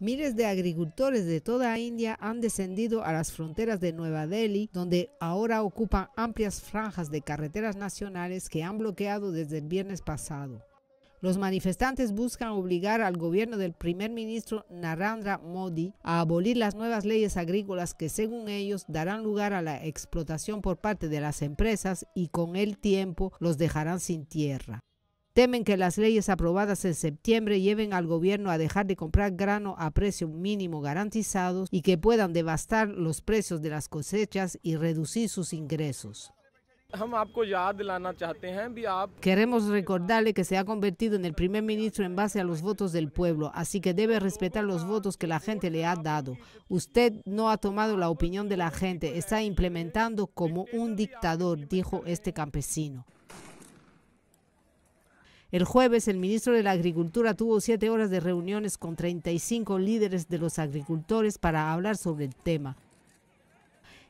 Miles de agricultores de toda India han descendido a las fronteras de Nueva Delhi, donde ahora ocupan amplias franjas de carreteras nacionales que han bloqueado desde el viernes pasado. Los manifestantes buscan obligar al gobierno del primer ministro Narendra Modi a abolir las nuevas leyes agrícolas que según ellos darán lugar a la explotación por parte de las empresas y con el tiempo los dejarán sin tierra. Temen que las leyes aprobadas en septiembre lleven al gobierno a dejar de comprar grano a precio mínimo garantizado y que puedan devastar los precios de las cosechas y reducir sus ingresos. Queremos recordarle que se ha convertido en el primer ministro en base a los votos del pueblo, así que debe respetar los votos que la gente le ha dado. Usted no ha tomado la opinión de la gente, está implementando como un dictador, dijo este campesino. El jueves, el ministro de la Agricultura tuvo siete horas de reuniones con 35 líderes de los agricultores para hablar sobre el tema.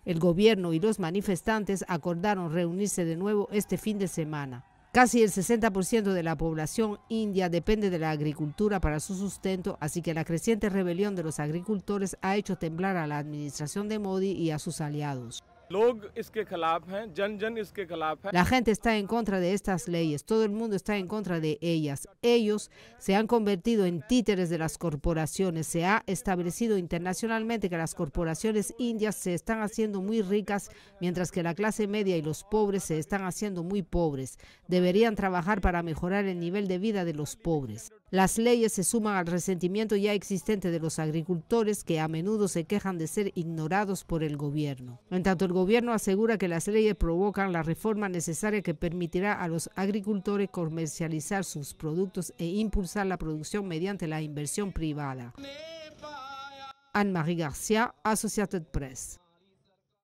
El gobierno y los manifestantes acordaron reunirse de nuevo este fin de semana. Casi el 60% de la población india depende de la agricultura para su sustento, así que la creciente rebelión de los agricultores ha hecho temblar a la administración de Modi y a sus aliados. La gente está en contra de estas leyes, todo el mundo está en contra de ellas. Ellos se han convertido en títeres de las corporaciones. Se ha establecido internacionalmente que las corporaciones indias se están haciendo muy ricas, mientras que la clase media y los pobres se están haciendo muy pobres. Deberían trabajar para mejorar el nivel de vida de los pobres. Las leyes se suman al resentimiento ya existente de los agricultores que a menudo se quejan de ser ignorados por el gobierno. En tanto, el gobierno asegura que las leyes provocan la reforma necesaria que permitirá a los agricultores comercializar sus productos e impulsar la producción mediante la inversión privada. Anne-Marie Garcia, Associated Press.